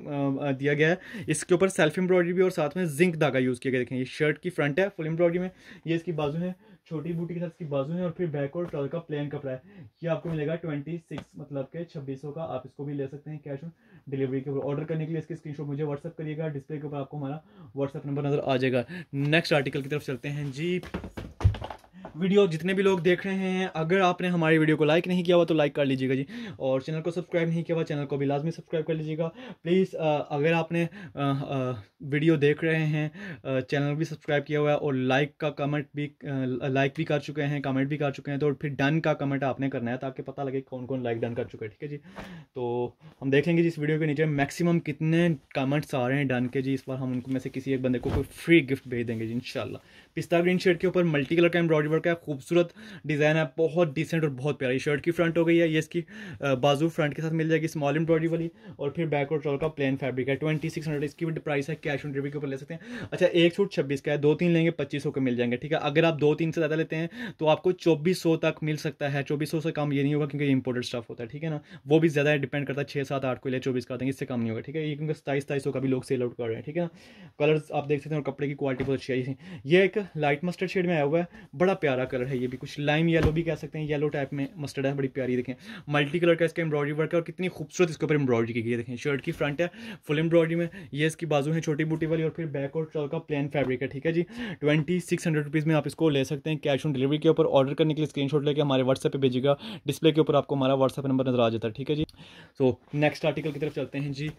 दिया गया है इसके ऊपर सेल्फ एम्ब्रॉयडरी भी और साथ में जिंक धागा यूज़ किया गया देखें ये शर्ट की फ्रंट है फुल एम्ब्रॉयडरी में ये इसकी बाजू है छोटी बूटी के साथ इसकी बाजू है और फिर बैक और ट्राउजर का प्लेन कपड़ा है ये आपको मिलेगा ट्वेंटी सिक्स मतलब के छब्बीस का आप इसको भी ले सकते हैं कैश ऑन डिलीवरी के ऊपर ऑर्डर करने के लिए इसके स्क्रीनशॉट मुझे व्हाट्सअप करिएगा डिस्प्ले के ऊपर आपको हमारा व्हाट्सअप नंबर नज़र आ जाएगा नेक्स्ट आर्टिकल की तरफ चलते हैं जी वीडियो जितने भी लोग देख रहे हैं अगर आपने हमारी वीडियो को लाइक नहीं किया हुआ तो लाइक कर लीजिएगा जी और चैनल को सब्सक्राइब नहीं किया हुआ चैनल को भी लाजमी सब्सक्राइब कर लीजिएगा प्लीज़ अगर आपने वीडियो देख रहे हैं चैनल भी सब्सक्राइब किया हुआ है और लाइक का कमेंट भी लाइक भी कर चुके हैं कमेंट भी कर चुके हैं तो फिर डन का कमेंट आपने करना है ताकि पता लगे कौन कौन लाइक डन कर चुका है ठीक है जी तो हम देखेंगे जिस वीडियो के नीचे मैक्सिमम कितने कमेंट्स आ रहे हैं डन के जी इस बार हम उनको में से किसी एक बंदे को कोई फ्री गिफ्ट भेज देंगे जी इन पिस्ता ग्रीन शर्ट के ऊपर मल्टी कलर का एम्ब्रॉयडरी क्या खूबसूरत डिज़ाइन है बहुत डिसेंट और बहुत प्यारी शर्ट की फ्रंट हो गई है ये इसकी बाजू फ्रंट के साथ मिल जाएगी स्मॉल एम्ब्रॉयडरी वाली और फिर बैक और ट्रॉल का प्लेन फैब्रिक है ट्वेंटी सिक्स हंड्रेड इसकी भी प्राइस है कैश ऑन डिलीवरी के ऊपर ले सकते हैं अच्छा एक सूट छब्बीस का है दो तीन लेंगे पच्चीस के मिल जाएंगे ठीक है अगर आप दो तीन से ज़्यादा लेते हैं तो आपको चौबीस तक मिल सकता है चौबीस से कम ये नहीं होगा क्योंकि इम्पोर्टेड इंपोर्टेड स्टाफ होता है ठीक है ना वो भी ज़्यादा डिपेंड करता है छः सात आठ को ले चौबीस का देंगे इससे कम नहीं होगा ठीक है ये क्योंकि सताईस सताईस का भी लोग सेल आउट कर रहे हैं ठीक है ना कलर्स आप देख सकते हैं और कपड़े की क्वालिटी बहुत अच्छी आई ये एक लाइट मस्टर्ड शेड में आया हुआ है बड़ा प्यार प्यारा कलर है ये भी कुछ लाइम येलो भी कह सकते हैं येलो टाइप में मस्टर्ड है बड़ी प्यारी देखें मल्टी कलर का इसका एम्ब्रॉयडरी वर्क है और कितनी खूबसूरत इसके ऊपर एम्ब्रॉयडरी की गई है देखें शर्ट की फ्रंट है फुल एम्ब्रॉयडरी में ये इसकी बाजू है छोटी बूटी वाली और फिर बैक और ट्रॉल का प्लेन फैब्रिक है ठीक है जी ट्वेंटी सिक्स हंड्रेड रुपीज़ में आप इसको ले सकते हैं कैश ऑन डिलीवरी के ऊपर ऑर्डर करने के लिए स्क्रीन शॉट लेके हमारे व्हाट्सएप पर भेजिएगा डिस्प्ले के ऊपर आपको हमारा व्हाट्सएप नंबर नजर आ जाता है ठीक है जी सो नेक्स्ट आर्टिकल की तरफ चलते हैं जी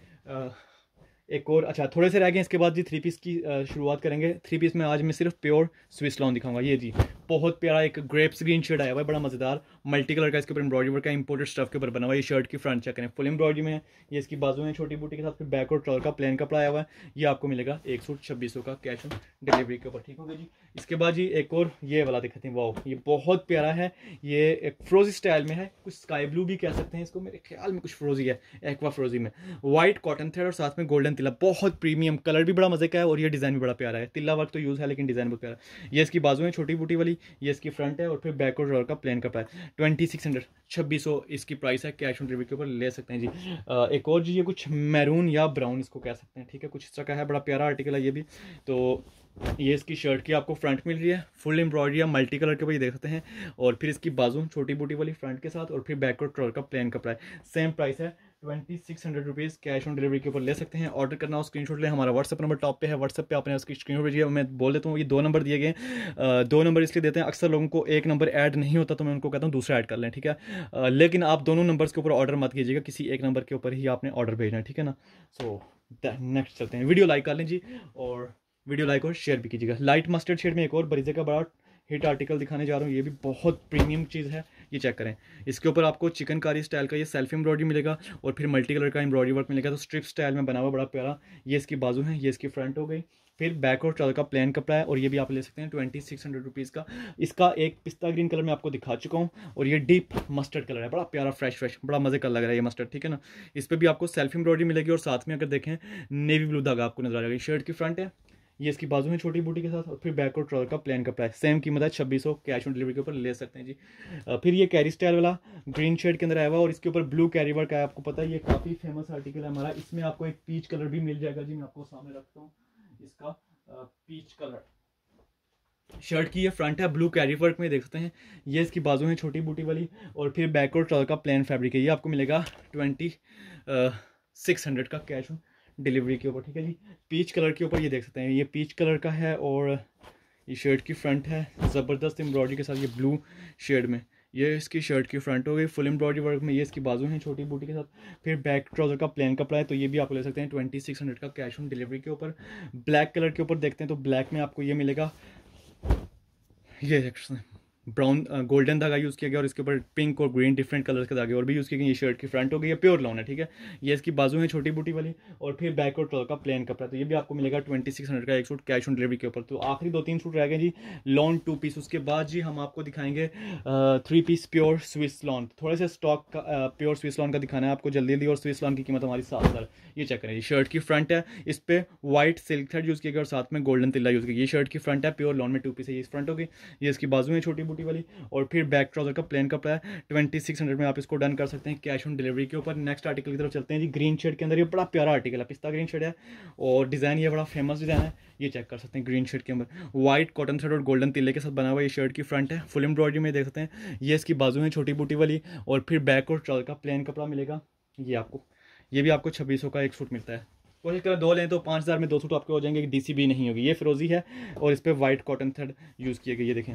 एक और अच्छा थोड़े से रह गए इसके बाद जी थ्री पीस की शुरुआत करेंगे थ्री पीस में आज मैं सिर्फ प्योर स्विस लॉन दिखाऊंगा ये जी बहुत प्यारा एक ग्रेप्स ग्रीन शर्ट आया हुआ है बड़ा मज़ेदार मल्टी कलर का इसके ऊपर एम्ब्रॉडरी वर्क का इंपोर्टेड स्टफ के ऊपर बना हुआ है ये शर्ट की फ्रंट चेक करें फुल एम्ब्रॉडरी में है ये इसकी बाजू में छोटी बूटी के साथ फिर बैक और ट्रॉल का प्लेन कपड़ा आया हुआ है ये आपको मिलेगा एक सूट छब्बीस का कैश ऑन डिलीवरी के ऊपर ठीक होगा जी इसके बाद जी एक और ये वाला दिखाते हैं वाओ ये बहुत प्यारा है ये एक फ्रोजी स्टाइल में है कुछ स्काई ब्लू भी कह सकते हैं इसको मेरे ख्याल में कुछ फ्रोजी है एक्वा फ्रोजी में वाइट कॉटन थ्रेड और साथ में गोल्डन तिला बहुत प्रीमियम कलर भी बड़ा मजे का है और ये डिज़ाइन भी बड़ा प्यारा है तिल्ला वर्क तो यूज़ है लेकिन डिज़ाइन बहुत प्यारा है ये इसकी बाजू है छोटी बूटी वाली ये इसकी फ्रंट है और फिर बैकवर्ड रोल का प्लेन का है ट्वेंटी सिक्स हंड्रेड छब्बीस सौ इसकी प्राइस है कैश ऑन डिलीवरी के ऊपर ले सकते हैं जी आ, एक और जी ये कुछ मैरून या ब्राउन इसको कह सकते हैं ठीक है कुछ इस तरह का है बड़ा प्यारा आर्टिकल है ये भी तो ये इसकी शर्ट की आपको फ्रंट मिल रही है फुल एम्ब्रॉयडरी या मल्टी कलर के भाई देख सकते हैं और फिर इसकी बाजू छोटी बूटी वाली फ्रंट के साथ और फिर बैकवर्ड ट्रॉल का प्लेन कपड़ा है सेम प्राइस है twenty six hundred rupees cash on delivery के ऊपर ले सकते हैं ऑर्डर करना हो स्क्रीन शॉट हमारा व्हाट्सअप नंबर टॉप पे है व्हाट्सअप पे आपने उसकी स्क्रीन शॉट भेजिए मैं बोल देता हूँ ये दो नंबर दिए गए दो नंबर इसलिए देते हैं अक्सर लोगों को एक नंबर ऐड नहीं होता तो मैं उनको कहता हूँ दूसरा ऐड कर लें ठीक है लेकिन आप दोनों नंबर के ऊपर ऑर्डर मत कीजिएगा किसी एक नंबर के ऊपर ही आपने ऑर्डर भेजना है ठीक है ना सो नेक्स्ट चलते हैं वीडियो लाइक कर लें जी और वीडियो लाइक और शेयर भी कीजिएगा लाइट मस्टर्ड शेड में एक और बरीजे का बड़ा हिट आर्टिकल दिखाने जा रहा हूँ ये भी बहुत प्रीमियम चीज़ है ये चेक करें इसके ऊपर आपको चिकनकारी स्टाइल का ये सेल्फ एम्ब्रॉयडरी मिलेगा और फिर मल्टी कलर का एम्ब्रॉयडरी वर्क मिलेगा तो स्ट्रिप स्टाइल में बना हुआ बड़ा प्यारा ये इसकी बाजू है ये इसकी फ्रंट हो गई फिर बैक और ट्राउजर का प्लेन कपड़ा है और ये भी आप ले सकते हैं ट्वेंटी सिक्स हंड्रेड रुपीज़ का इसका एक पिस्ता ग्रीन कलर में आपको दिखा चुका हूँ और ये डीप मस्टर्ड कलर है बड़ा प्यारा फ्रेश फ्रेश बड़ा मजे का लग रहा है ये मस्टर्ड ठीक है ना इस पर भी आपको सेल्फ एम्ब्रॉयडरी मिलेगी और साथ में अगर देखें नेवी ब्लू धागा आपको नजर आ जाएगा शर्ट की फ्रंट है ये इसकी बाजू में छोटी बूटी के साथ और फिर बैकवर्ड ट्रॉलर का प्लान का प्राइस सेम कीमत है छब्बीस सौ कैश ऑन डिलीवरी के ऊपर ले सकते हैं जी फिर ये कैरी स्टाइल वाला ग्रीन शेड के अंदर आया हुआ और इसके ऊपर ब्लू कैरी वर्क है आपको पता है ये काफ़ी फेमस आर्टिकल है हमारा इसमें आपको एक पीच कलर भी मिल जाएगा जी मैं आपको सामने रखता हूँ इसका पीच कलर शर्ट की ये फ्रंट है ब्लू कैरी वर्क में देख सकते हैं ये इसकी बाजू है छोटी बूटी वाली और फिर बैकवर्ड ट्रॉलर का प्लान फैब्रिक है ये आपको मिलेगा ट्वेंटी सिक्स हंड्रेड का कैश ऑन डिलीवरी के ऊपर ठीक है जी पीच कलर के ऊपर ये देख सकते हैं ये पीच कलर का है और ये शर्ट की फ्रंट है ज़बरदस्त एम्ब्रॉयडरी के साथ ये ब्लू शेड में ये इसकी शर्ट की फ्रंट हो गई फुल एम्ब्रॉयडरी वर्क में ये इसकी बाजू हैं छोटी बूटी के साथ फिर बैक ट्राउज़र का प्लेन कपड़ा है तो ये भी आप ले सकते हैं ट्वेंटी सिक्स हंड्रेड का कैश ऑन डिलीवरी के ऊपर ब्लैक कलर के ऊपर देखते हैं तो ब्लैक में आपको ये मिलेगा ये सेक्शन ब्राउन गोल्डन धागा यूज़ किया गया और इसके ऊपर पिंक और ग्रीन डिफरेंट कलर्स के धागे और भी यूज़ किए गए ये शर्ट की फ्रंट हो गई है प्योर लॉन है ठीक है ये इसकी बाजू है छोटी बूटी वाली और फिर बैक और ट्रॉल का प्लेन कपड़ा तो ये भी आपको मिलेगा ट्वेंटी सिक्स हंड्रेड का एक सूट कैश ऑन डिलीवरी के ऊपर तो आखिरी दो तीन सूट रह गए जी लॉन टू पीस उसके बाद जी हम आपको दिखाएंगे three piece pure Swiss lawn थोड़े से स्टॉक का प्योर स्विस लॉन का दिखाना है आपको जल्दी जल्दी और स्विस लॉन की कीमत हमारी सात हज़ार ये चेक करें शर्ट की फ्रंट है इस पर वाइट सिल्क थर्ड यूज़ किया गया और साथ में गोल्डन तिल्ला यूज़ किया ये शर्ट की फ्रंट है प्योर लॉन में टू पीस है ये फ्रंट होगी ये इसकी बाजू है छोटी बूटी वाली और फिर बैक ट्राउजर का प्लेन कपड़ा है ट्वेंटी सिक्स हंड्रेड में आप इसको डन कर सकते हैं कैश ऑन डिलीवरी के ऊपर नेक्स्ट आर्टिकल की तरफ चलते हैं जी ग्रीन शेड के अंदर ये बड़ा प्यारा आर्टिकल है पिस्ता ग्रीन शेड है और डिज़ाइन ये बड़ा फेमस डिज़ाइन है ये चेक कर सकते हैं ग्रीन शर्ट के अंदर व्हाइट कॉटन शर्ट और गोल्डन तिले के साथ बना हुआ ये शर्ट की फ्रंट है फुल एम्ब्रॉयडरी में देख सकते हैं ये इसकी बाजू है छोटी बूटी वाली और फिर बैक और ट्राउजर का प्लेन कपड़ा मिलेगा ये आपको ये भी आपको छब्बीस का एक सूट मिलता है कोशिश करें दो लें तो पाँच हज़ार में दो सूट आपके हो जाएंगे डीसीबी नहीं होगी ये फिरोजी है और इस पर वाइट कॉटन थर्ड यूज़ किए गए ये देखें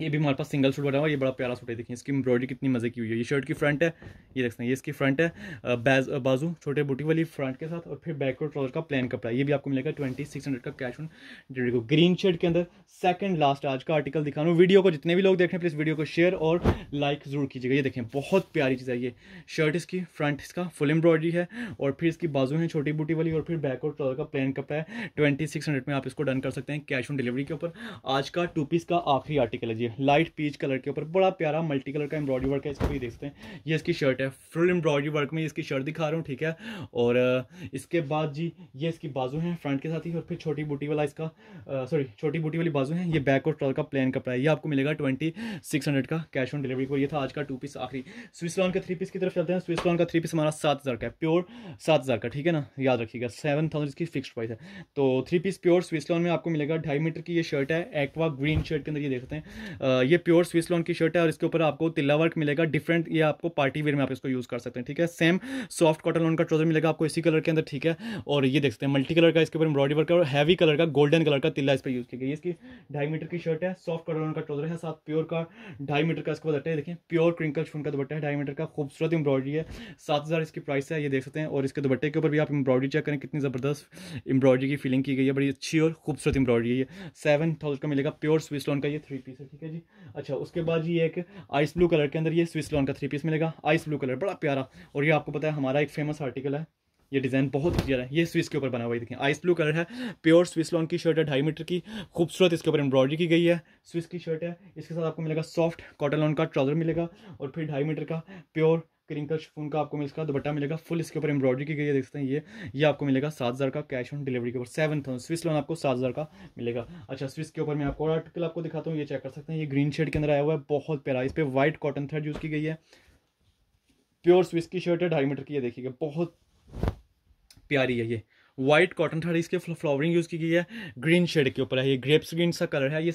ये भी हमारे पास सिंगल सूट बना हुआ है ये बड़ा प्यारा सूट है देखिए इसकी एम्ब्रॉयडरी कितनी मज़े की हुई है ये शर्ट की फ्रंट है ये देख सकते हैं ये इसकी फ्रंट है बैज बाजू छोटे बूटी वाली फ्रंट के साथ और फिर बैक और ट्राउजर का प्लेन कपड़ा ये भी आपको मिलेगा ट्वेंटी सिक्स हंड्रेड का कैश ऑन डिलीवरी को ग्रीन शेड के अंदर सेकंड लास्ट आज का आर्टिकल दिखा रहा हूँ वीडियो को जितने भी लोग देख रहे हैं प्लीज़ वीडियो को शेयर और लाइक ज़रूर कीजिएगा ये देखें बहुत प्यारी चीज़ है ये शर्ट इसकी फ्रंट इसका फुल एम्ब्रॉयडरी है और फिर इसकी बाजू है छोटी बूटी वाली और फिर बैक और ट्राउजर का प्लेन कपड़ा है ट्वेंटी में आप इसको डन कर सकते हैं कैश ऑन डिलीवरी के ऊपर आज का टू पीस का आखिरी आर्टिकल है जी ये लाइट पीच कलर के ऊपर बड़ा प्यारा मल्टी कलर का एम्ब्रॉयडरी वर्क है इसको भी देखते हैं ये इसकी शर्ट है फुल एम्ब्रॉयडरी वर्क में इसकी शर्ट दिखा रहा हूँ ठीक है और इसके बाद जी ये इसकी बाजू है फ्रंट के साथ ही और फिर छोटी बूटी वाला इसका सॉरी छोटी बूटी वाली बाजू है ये बैक और ट्रॉल का प्लेन कपड़ा है ये आपको मिलेगा ट्वेंटी सिक्स हंड्रेड का कैश ऑन डिलीवरी को ये था आज का टू पीस आखिरी स्विस लॉन का थ्री पीस की तरफ चलते हैं स्विस लॉन का थ्री पीस हमारा सात हज़ार का है प्योर सात हज़ार का ठीक है ना याद रखिएगा सेवन थाउजेंड इसकी फिक्स प्राइस है तो three piece pure Swiss lawn में आपको मिलेगा ढाई मीटर की ये शर्ट है एक्वा ग्रीन शर्ट के अंदर ये देखते हैं ये प्योर स्विस लॉन की शर्ट है और इसके ऊपर आपको तिल्ला वर्क मिलेगा डिफरेंट ये आपको पार्टी वेयर में आप इसको यूज़ कर सकते हैं ठीक है सेम सॉफ्ट कॉटन लॉन का ट्रोजर मिलेगा आपको इसी कलर के अंदर ठीक है और ये देख सकते हैं मल्टी कलर का इसके ऊपर एम्ब्रॉडी वर्क और हैवी कलर का गोल्डन कलर का तिल्ला इस पर यूज़ किया गया इसकी ढाई मीटर की शर्ट है सॉफ्ट कॉटन लॉन का ट्रोजर है साथ प्योर का ढाई मीटर का इसको बताते हैं देखिए प्योर क्रिंकल शून का दुपट्टा है ढाई मीटर का खूबसूरत एम्ब्रॉडी है सात हज़ार इसकी प्राइस है ये देख सकते हैं और इसके दुपट्टे के ऊपर भी आप एम्ब्रॉडी चेक करें कितनी ज़बरदस्त एम्ब्रॉडी की फीलिंग की गई है बड़ी अच्छी और खूबसूरत एम्ब्रॉडरी है ये सेवन थाउजेंड का मिलेगा प्योर स्विस लॉन का ये थ्री पीस है ठीक है है जी अच्छा उसके बाद ये एक आइस ब्लू कलर के अंदर ये स्विस लॉन का थ्री पीस मिलेगा आइस ब्लू कलर बड़ा प्यारा और ये आपको पता है हमारा एक फेमस आर्टिकल है ये डिज़ाइन बहुत क्लियर है ये स्विस के ऊपर बना हुआ है देखें आइस ब्लू कलर है प्योर स्विस लॉन की शर्ट है ढाई मीटर की खूबसूरत इसके ऊपर एम्ब्रॉयडरी की गई है स्विस की शर्ट है इसके साथ आपको मिलेगा सॉफ्ट कॉटन लॉन का ट्राउजर मिलेगा और फिर ढाई मीटर का प्योर क्रिंकल शिफोन का आपको मिल इसका दुपट्टा मिलेगा फुल इसके ऊपर एम्ब्रॉयडरी की गई है देखते हैं ये ये आपको मिलेगा सात हज़ार का कैश ऑन डिलीवरी के ऊपर सेवन थाउजेंड स्विस लोन आपको सात हज़ार का मिलेगा अच्छा स्विस के ऊपर मैं आपको और आर्टिकल आपको दिखाता हूँ ये चेक कर सकते हैं ये ग्रीन शेड के अंदर आया हुआ है बहुत प्यारा इस पर व्हाइट कॉटन थ्रेड यूज़ की गई है प्योर स्विस की शर्ट है ढाई मीटर की ये देखिएगा बहुत प्यारी है ये वाइट कॉटन था इसके फ्लावरिंग यूज़ की गई है ग्रीन शेड के ऊपर है ये ग्रेप्स ग्रीन सा कलर है ये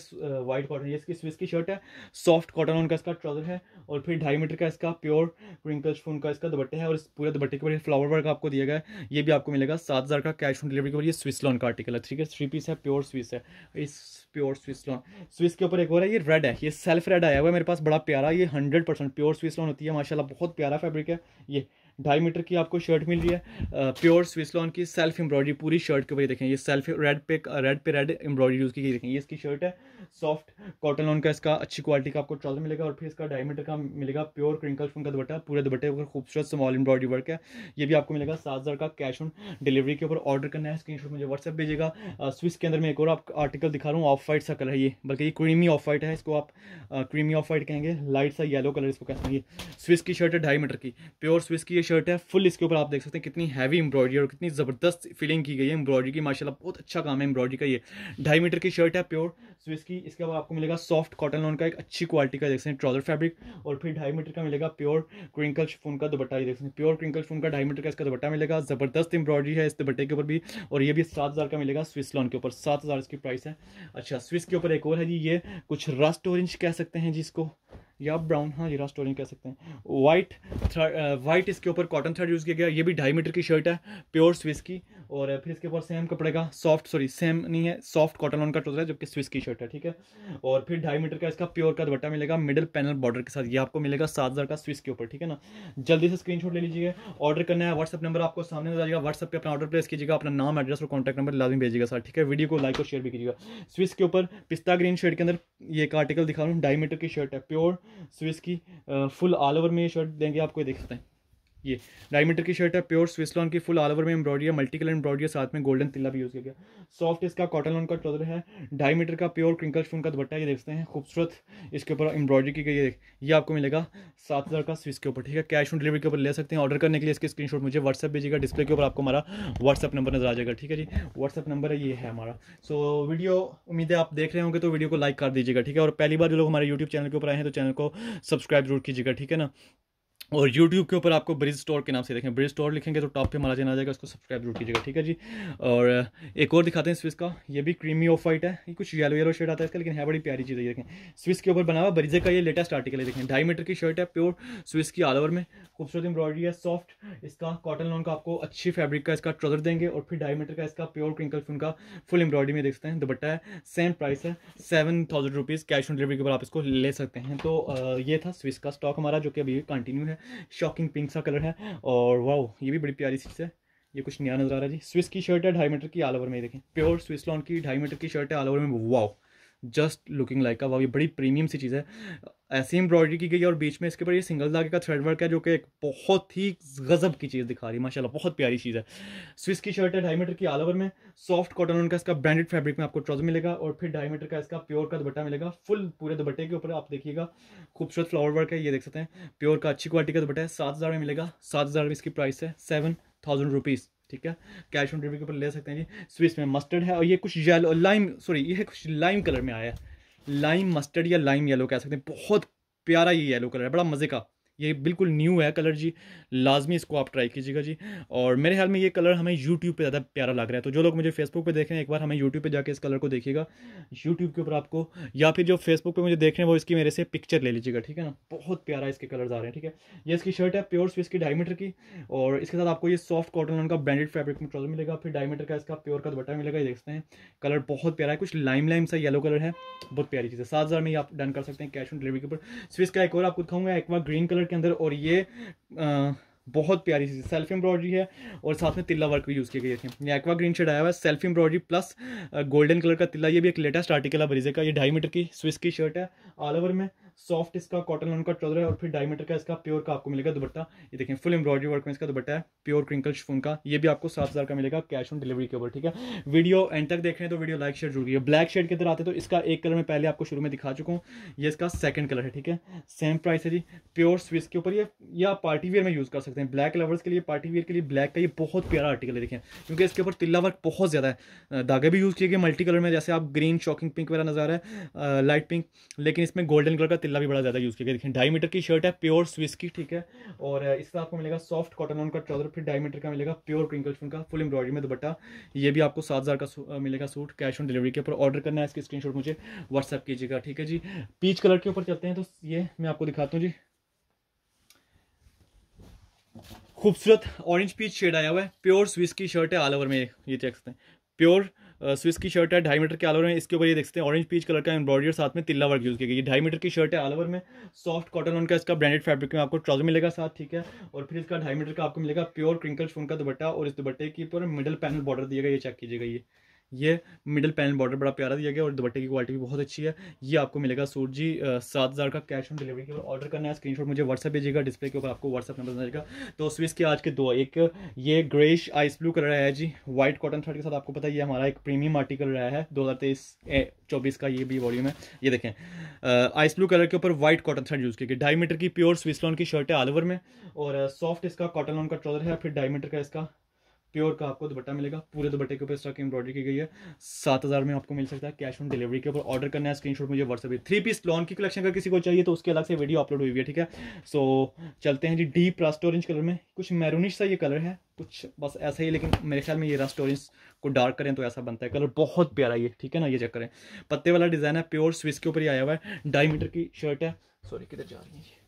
वाइट कॉटन है इसकी स्विस की शर्ट है सॉफ्ट कॉटन उनका इसका ट्राउजर है और फिर ढाई मीटर का इसका प्योर प्रिंकल्स फोन का इसका दुपट्टे है और इस पूरे दुपट्टे के ऊपर फ्लावर वर्क आपको दिया गया है ये भी आपको मिलेगा सात हज़ार का कैश ऑन डिलीवरी के ऊपर ये स्विस लॉन का आर्टिकल है ठीक है थ्री पीस है प्योर स्विस है इस प्योर स्विस लॉन स्विस के ऊपर एक और है ये रेड है ये सेल्फ रेड आया हुआ है मेरे पास बड़ा प्यारा ये hundred percent pure Swiss lawn होती है माशाला बहुत प्यारा फैब्रिक है ये ढाई मीटर की आपको शर्ट मिल रही है प्योर स्विसलॉन की सेल्फ एम्ब्रॉयडरी पूरी शर्ट के ऊपर देखें ये सेल्फ रेड पे रेड पे रेड एम्ब्रॉयडरी यूज़ की गई देखें ये इसकी शर्ट है सॉफ्ट कॉटन लॉन का इसका अच्छी क्वालिटी का आपको ट्राउजर मिलेगा और फिर इसका डायमीटर का मिलेगा प्योर क्रिंकल फोन का दुपट्टा पूरे दुपट्टे पर खूबसूरत स्मॉल एम्ब्रॉयडरी वर्क है ये भी आपको मिलेगा सात हज़ार का कैश ऑन डिलीवरी के ऊपर ऑर्डर करना है स्क्रीन मुझे व्हाट्सअप भेजेगा स्विस के अंदर मैं एक और आप आर्टिकल दिखा रहा हूँ ऑफ वाइट सा कलर है ये बल्कि ये क्रीमी ऑफ वाइट है इसको आप क्रीमी ऑफ वाइट कहेंगे लाइट सा येलो कलर इसको कहते हैं ये स्विस की शर्ट है ढाई मीटर की प्योर स्विस की ये शर्ट है फुल इसके ऊपर आप देख सकते हैं कितनी हैवी एम्ब्रॉयडरी और कितनी ज़बरदस्त फिलिंग की गई है एम्ब्रॉयडरी की माशाला बहुत अच्छा काम है एम्ब्रॉयडरी का ये ढाई मीटर की शर्ट है प्योर स्विस की इसकी इसके बाद आपको मिलेगा सॉफ्ट कॉटन लॉन का एक अच्छी क्वालिटी का देख सकते हैं ट्रॉजर फैब्रिक और फिर ढाई मीटर का मिलेगा प्योर क्रिंकल फोन का दुपट्टा ये देख सकते हैं प्योर क्रिंकल फोन का ढाई मीटर का इसका दुपट्टा मिलेगा ज़बरदस्त एम्ब्रॉडरी है इस दुपट्टे के ऊपर भी और ये भी सात का मिलेगा स्विस लॉन के ऊपर सात इसकी प्राइस है अच्छा स्विस के ऊपर एक और है जी ये कुछ रस्ट ऑरेंज कह सकते हैं जिसको या ब्राउन हाँ जीरा स्टोरिंग कह सकते हैं वाइट वाइट uh, इसके ऊपर कॉटन थ्रेड यूज़ किया गया ये भी ढाई मीटर की शर्ट है प्योर स्विस की और फिर इसके ऊपर सेम कपड़े का सॉफ्ट सॉरी सेम नहीं है सॉफ्ट कॉटन ऑन का ट्रोजर है जबकि स्विस की शर्ट है ठीक है और फिर ढाई मीटर का इसका प्योर का दुपट्टा मिलेगा मिडिल पैनल बॉर्डर के साथ ये आपको मिलेगा सात हज़ार का स्विस के ऊपर ठीक है ना जल्दी से स्क्रीन ले लीजिए ऑर्डर करना है व्हाट्सअप नंबर आपको सामने नजर आएगा व्हाट्सअप पर अपना ऑर्डर प्लेस कीजिएगा अपना नाम एड्रेस और कॉन्टैक्ट नंबर लाजमी भेजिएगा सर ठीक है वीडियो को लाइक और शेयर भी कीजिएगा स्विस के ऊपर पिस्ता ग्रीन शर्ट के अंदर ये एक आर्टिकल दिखा रहा हूँ ढाई मीटर की शर्ट है प्योर स्विस की फुल ऑल ओवर में ये शर्ट देंगे आपको देख सकते हैं ये ढाई मीटर की शर्ट है प्योर स्विस्लॉन की फुल ऑल ओवर में एम्ब्रॉयडरी है मल्टी कलर है साथ में गोल्डन तिल्ला भी यूज़ किया गया सॉफ्ट इसका कॉटन लॉन का ट्राउजर है ढाई मीटर का प्योर क्रिंकल फोन का दुपट्टा ये देखते हैं खूबसूरत इसके ऊपर एम्ब्रॉडरी की गई है ये आपको मिलेगा सात हज़ार का स्विस के ऊपर ठीक है कैश ऑन डिलीवरी के ऊपर ले सकते हैं ऑर्डर करने के लिए इसके स्क्रीनशॉट मुझे व्हाट्सअप भेजिएगा डिस्प्ले के ऊपर आपको हमारा व्हाट्सअप नंबर नजर आ जाएगा ठीक है जी व्हाट्सअप नंबर है ये है हमारा सो वीडियो उम्मीद है आप देख रहे होंगे तो वीडियो को लाइक कर दीजिएगा ठीक है और पहली बार जो लोग हमारे यूट्यूब चैनल के ऊपर आए हैं तो चैनल को सब्सक्राइब जरूर कीजिएगा ठीक है ना और यूट्यूब के ऊपर आपको ब्रिज स्टोर के नाम से देखें ब्रिज स्टोर लिखेंगे तो टॉप पे हमारा चैनल आ जाएगा उसको सब्सक्राइब जरूर कीजिएगा ठीक है जी और एक और दिखाते हैं स्विस का ये भी क्रीमी ऑफ वाइट है ये कुछ येलो येलो शर्ट आता है इसका लेकिन है बड़ी प्यारी चीज़ है देखें स्विस के ऊपर बना हुआ ब्रिजे का ये लेटेस्ट आर्टिकल है देखें ढाई मीटर की शर्ट है प्योर स्विस की ऑल ओवर में खूबसूरत एम्ब्रॉयडरी है सॉफ्ट इसका कॉटन लॉन का आपको अच्छी फैब्रिक का इसका ट्रोजर देंगे और फिर ढाई मीटर का इसका प्योर क्रिंकल फून का फुल एम्ब्रॉयडरी में देखते हैं दुपट्टा है सेम प्राइस है seven thousand rupees cash on delivery के ऊपर आप इसको ले सकते हैं तो ये था स्विस का स्टॉक हमारा जो कि अभी कंटिन्यू है शॉकिंग पिंक सा कलर है और वाओ ये भी बड़ी प्यारी चीज़ है ये कुछ नया नज़र आ रहा है जी स्विस की शर्ट है ढाई मीटर की ऑल ओवर में देखें प्योर स्विस लॉन की ढाई मीटर की शर्ट है ऑल ओवर में वाओ जस्ट लुकिंग लाइक का वाओ ये बड़ी प्रीमियम सी चीज़ है ऐसी एम्ब्रॉयडरी की गई और बीच में इसके ऊपर ये सिंगल धागे का थ्रेड वर्क है जो कि एक बहुत ही गजब की चीज़ दिखा रही है माशाल्लाह बहुत प्यारी चीज़ है स्विस की शर्ट है ढाई मीटर की आल ओवर में सॉफ्ट कॉटन उनका इसका ब्रांडेड फैब्रिक में आपको ट्राउजर मिलेगा और फिर ढाई मीटर का इसका प्योर का दुपट्टा मिलेगा फुल पूरे दुपट्टे के ऊपर आप देखिएगा खूबसूरत फ्लावर वर्क है ये देख सकते हैं प्योर का अच्छी क्वालिटी का दुपट्टा है सात हज़ार में मिलेगा सात हज़ार में इसकी प्राइस है सेवन थाउजेंड रुपीज़ ठीक है कैश ऑन डिलीवरी के ऊपर ले सकते हैं जी स्विस में मस्टर्ड है और ये कुछ येलो लाइम सॉरी ये कुछ लाइम कलर में आया है लाइम मस्टर्ड या लाइम येलो कह सकते हैं बहुत प्यारा ये येलो कलर है बड़ा मज़े का ये बिल्कुल न्यू है कलर जी लाजमी इसको आप ट्राई कीजिएगा जी और मेरे ख्याल में ये कलर हमें यूट्यूब पे ज़्यादा प्यारा लग रहा है तो जो लोग मुझे फेसबुक पे देख रहे हैं एक बार हमें यूट्यूब पे जाके इस कलर को देखिएगा यूट्यूब के ऊपर आपको या फिर जो फेसबुक पे मुझे देख रहे हैं वो इसकी मेरे से पिक्चर ले लीजिएगा ठीक है ना बहुत प्यारा इसके कलर आ रहे हैं ठीक है ये इसकी शर्ट है प्योर स्विस की की और इसके साथ आपको ये सॉफ्ट कॉटन का ब्रांडेड फैब्रिक में मिलेगा फिर डायमीटर का इसका प्योर का बटन मिलेगा ये देखते हैं कलर बहुत प्यारा है कुछ लाइम लाइम सा येलो कलर है बहुत प्यारी चीज़ है सात हज़ार में आप डन कर सकते हैं कैश ऑन डिलीवरी के ऊपर स्विस का एक और आपको दिखाऊंगा एक ग्रीन कलर कलर के अंदर और ये आ, बहुत प्यारी सी सेल्फ एम्ब्रॉयडरी है और साथ में तिल्ला वर्क भी यूज़ किया गया थे ये एक्वा ग्रीन शेड आया हुआ है self embroidery plus golden colour का तिल्ला ये भी एक लेटेस्ट आर्टिकल है बरीजे का ये ढाई मीटर की स्विस की शर्ट है ऑल ओवर में सॉफ्ट इसका कॉटन लॉन का ट्रॉजर है और फिर डायमीटर का इसका प्योर का आपको मिलेगा दुपट्टा ये देखें फुल एम्ब्रॉयडरी वर्क में इसका दुपट्टा है प्योर क्रिंकल शिफोन का ये भी आपको सात हज़ार का मिलेगा कैश ऑन डिलीवरी के ऊपर ठीक है वीडियो एंड तक देख रहे हैं तो वीडियो लाइक शेयर जरूर है ब्लैक शेड के अंदर आते तो इसका एक कलर मैं पहले आपको शुरू में दिखा चुका हूँ ये इसका सेकंड कलर है ठीक है सेम प्राइस है जी प्योर स्विस के ऊपर ये या पार्टी वेयर में यूज़ कर सकते हैं ब्लैक लवर्स के लिए पार्टी वेयर के लिए ब्लैक का ये बहुत प्यारा आर्टिकल है देखें क्योंकि इसके ऊपर तिल्ला वर्क बहुत ज़्यादा है धागे भी यूज़ किए गए मल्टी कलर में जैसे आप ग्रीन शॉकिंग पिंक वगैरह नजर है लाइट पिंक लेकिन इसमें गोल्डन कलर का तिल्ला भी बड़ा ज़्यादा यूज़ किया गया देखिए ढाई मीटर की शर्ट है प्योर स्विस की ठीक है और इसका आपको मिलेगा सॉफ्ट कॉटन ऑन का ट्राउजर फिर ढाई मीटर का मिलेगा प्योर क्रिंकल का फुल एम्ब्रॉडरी में दुपट्टा ये भी आपको सात का मिलेगा सूट कैश ऑन डिलीवरी के ऊपर ऑर्डर करना है इसकी स्क्रीन मुझे व्हाट्सअप कीजिएगा ठीक है जी पीच कलर के ऊपर चलते हैं तो ये मैं आपको दिखाता हूँ जी खूबसूरत ऑरेंज पीच शेड आया हुआ है प्योर स्विस की शर्ट है ऑल ओवर में ये देख सकते हैं प्योर स्विस की शर्ट है ढाई मीटर के आलोवर में इसके ऊपर ये देख सकते हैं ऑरेंज पीच कलर का एम्ब्रॉयडर साथ में तिल्ला वर्क यूज़ किया गया ये ढाई मीटर की शर्ट है आलोवर में सॉफ्ट कॉटन उनका इसका ब्रांडेड फैब्रिक में आपको ट्राउजर मिलेगा साथ ठीक है और फिर इसका ढाई मीटर का आपको मिलेगा प्योर क्रिंकल फोन का दुपट्टा और इस दुपट्टे की पूरा मिडल पैनल बॉर्डर दिएगा ये चेक कीजिएगा ये ये मिडिल पैनल बॉर्डर बड़ा प्यारा दिया गया और दुपट्टे की क्वालिटी भी बहुत अच्छी है ये आपको मिलेगा सूट जी सात हज़ार का कैश ऑन डिलीवरी के ऑर्डर करना है स्क्रीनशॉट मुझे व्हाट्सअप भेजिएगा डिस्प्ले के ऊपर आपको व्हाट्सअप नंबर जाएगा तो स्विस के आज के दो एक ये ग्रेश आइस ब्लू कलर है जी व्हाइट कॉटन शर्ट के साथ आपको पता है ये हमारा एक प्रीमियम आर्टिकल रहा है दो हज़ार तेईस चौबीस का ये भी वॉल्यूम है ये देखें आइस ब्लू कलर के ऊपर व्हाइट कॉटन शर्ट यूज़ किया ढाई मीटर की प्योर स्विस लॉन की शर्ट है आलवर में और सॉफ्ट इसका कॉटन लॉन का ट्रॉजर है फिर ढाई मीटर का इसका प्योर का आपको दुपट्टा मिलेगा पूरे दुपट्टे के ऊपर स्टॉक एम्ब्रॉडरी की गई है सात हज़ार में आपको मिल सकता है कैश ऑन डिलीवरी के ऊपर ऑर्डर करना है स्क्रीनशॉट मुझे व्हाट्सएप पे थ्री पीस लॉन की कलेक्शन का किसी को चाहिए तो उसके अलग से वीडियो अपलोड हुई है ठीक है सो चलते हैं जी डीप रस्ट ऑरेंज कलर में कुछ मैरूनिश सा ये कलर है कुछ बस ऐसा ही लेकिन मेरे ख्याल में ये रस्ट ऑरेंज को डार्क करें तो ऐसा बनता है कलर बहुत प्यारा ये ठीक है ना ये चेक करें पत्ते वाला डिज़ाइन है प्योर स्विस के ऊपर ही आया हुआ है डाई मीटर की शर्ट है सॉरी किधर जा रही है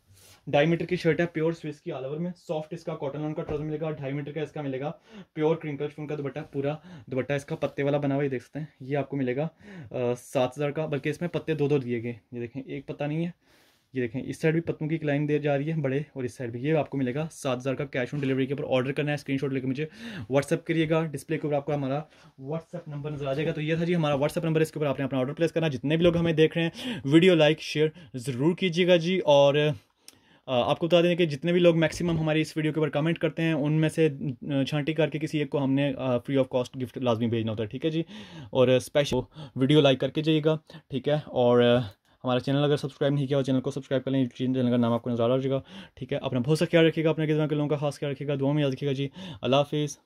ढाई मीटर की शर्ट है प्योर स्विस की ऑल ओवर में सॉफ्ट इसका कॉटन लॉन का ट्रोज मिलेगा ढाई मीटर का इसका मिलेगा प्योर क्रिंकल स्टोन का दुपट्टा पूरा दुपट्टा इसका पत्ते वाला बना हुआ ये देख सकते हैं ये आपको मिलेगा सात हज़ार का बल्कि इसमें पत्ते दो दो दिए गए ये देखें एक पत्ता नहीं है ये देखें इस साइड भी पत्तों की क्लाइन दे जा रही है बड़े और इस साइड भी ये आपको मिलेगा सात हज़ार का कैश ऑन डिलीवरी के ऊपर ऑर्डर करना है स्क्रीनशॉट लेकर मुझे व्हाट्सअप करिएगा डिस्प्ले के ऊपर आपका हमारा व्हाट्सअप नंबर नजर आ जाएगा तो ये था जी हमारा व्हाट्सअप नंबर इसके ऊपर आपने अपना ऑर्डर प्लेस करना जितने भी लोग हमें देख रहे हैं वीडियो लाइक शेयर ज़रूर कीजिएगा जी और आपको बता दें कि जितने भी लोग मैक्सिमम हमारी इस वीडियो के ऊपर कमेंट करते हैं उनमें से छांटी करके किसी एक को हमने फ्री ऑफ कॉस्ट गिफ्ट लाजमी भेजना होता है ठीक है जी और स्पेशल वीडियो लाइक करके जाइएगा ठीक है और हमारा चैनल अगर सब्सक्राइब नहीं किया हो चैनल को सब्सक्राइब कर लें चैनल का नाम आपको नजर आ जाएगा ठीक है अपना बहुत सा ख्याल रखिएगा अपने किसान के लोगों का खास ख्याल रखिएगा दुआ में याद रखिएगा जी अल्लाह हाफिज़